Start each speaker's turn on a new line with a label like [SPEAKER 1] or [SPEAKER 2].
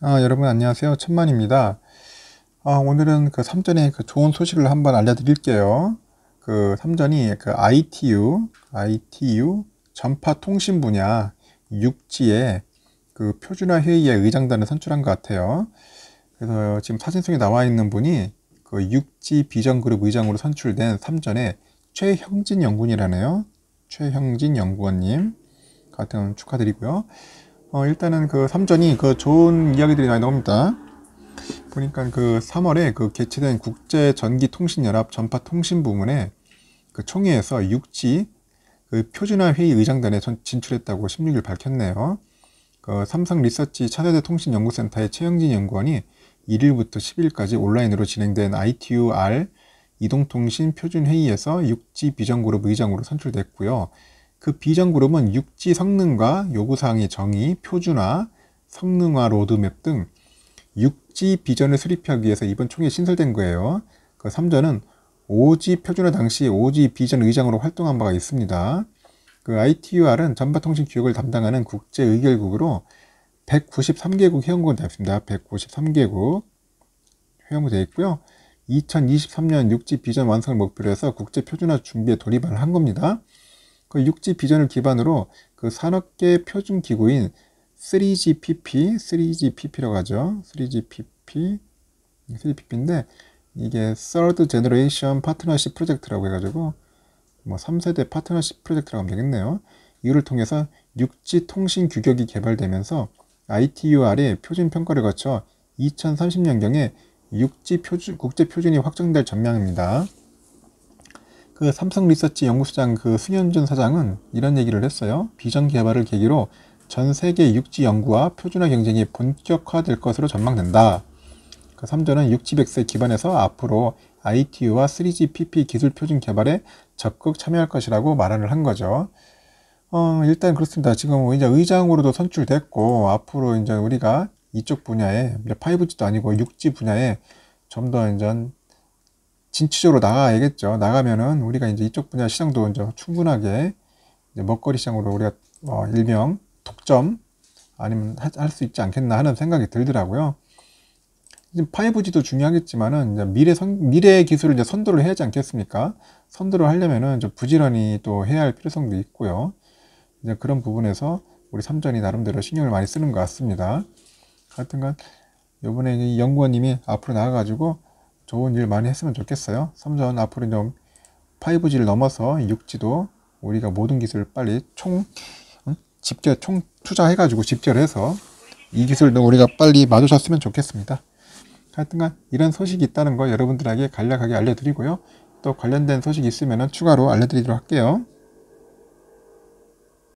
[SPEAKER 1] 아, 여러분 안녕하세요. 천만입니다. 아, 오늘은 그 삼전의 그 좋은 소식을 한번 알려드릴게요. 그 삼전이 그 ITU, ITU 전파 통신 분야 육지에 그 표준화 회의의 의장단을 선출한 것 같아요. 그래서 지금 사진 속에 나와 있는 분이 그 육지 비전 그룹 의장으로 선출된 삼전의 최형진 연구원이라네요. 최형진 연구원님 같은 축하드리고요. 어, 일단은 그 삼전이 그 좋은 이야기들이 많이 나옵니다. 보니까 그 3월에 그 개최된 국제 전기 통신 연합 전파 통신 부문에 그 총회에서 육지 그 표준화 회의 의장단에 진출했다고 16일 밝혔네요. 그 삼성 리서치 차세대 통신 연구센터의 최영진 연구원이 1일부터 10일까지 온라인으로 진행된 ITU-R 이동통신 표준회의에서 육지 비전그룹 의장으로 선출됐고요. 그 비전그룹은 육지 성능과 요구사항의 정의, 표준화, 성능화 로드맵 등 육지 비전을 수립하기 위해서 이번 총회 에 신설된 거예요. 그 3전은 오지 표준화 당시 오지 비전 의장으로 활동한 바가 있습니다. 그 ITUR은 전파통신 교육을 담당하는 국제 의결국으로 193개국 회원국이 되습니다 193개국 회원국이 되어 있고요. 2023년 육지 비전 완성을 목표로 해서 국제 표준화 준비에 돌입을 한 겁니다. 그 육지 비전을 기반으로 그 산업계 표준 기구인 3GPP, 3GPP라고 하죠. 3GPP, 3GPP인데 이게 Third Generation Partnership Project라고 해가지고 뭐 3세대 파트너십 프로젝트라고 하면 되겠네요. 이를 통해서 육지 통신 규격이 개발되면서 i t u r 의 표준 평가를 거쳐 2030년경에 육지 표준, 국제 표준이 확정될 전망입니다. 그 삼성 리서치 연구소장 그 승현준 사장은 이런 얘기를 했어요. 비전 개발을 계기로 전 세계 육지 연구와 표준화 경쟁이 본격화될 것으로 전망된다. 그 3조는 육지 백세 기반에서 앞으로 ITU와 3GPP 기술 표준 개발에 적극 참여할 것이라고 말을 한 거죠. 어, 일단 그렇습니다. 지금 이제 의장으로도 선출됐고, 앞으로 이제 우리가 이쪽 분야에, 5G도 아니고 6G 분야에 좀 더 이제 진취적으로 나가야겠죠. 나가면은 우리가 이제 이쪽 분야 시장도 이제 충분하게 이제 먹거리 시장으로 우리가 어, 일명 독점 아니면 할 수 있지 않겠나 하는 생각이 들더라고요. 이제 5G도 중요하겠지만은 이제 미래 선, 미래 기술을 이제 선도를 해야지 않겠습니까? 선도를 하려면은 좀 부지런히 또 해야 할 필요성도 있고요. 이제 그런 부분에서 우리 삼전이 나름대로 신경을 많이 쓰는 것 같습니다. 하여튼간 요번에 연구원님이 앞으로 나와가지고 좋은 일 많이 했으면 좋겠어요. 삼성 앞으로 좀 5G를 넘어서 6G도 우리가 모든 기술을 빨리 총 집결 총 투자해가지고 집결해서 이 기술도 우리가 빨리 마주쳤으면 좋겠습니다. 하여튼간 이런 소식이 있다는 거 여러분들에게 간략하게 알려드리고요. 또 관련된 소식이 있으면 추가로 알려드리도록 할게요.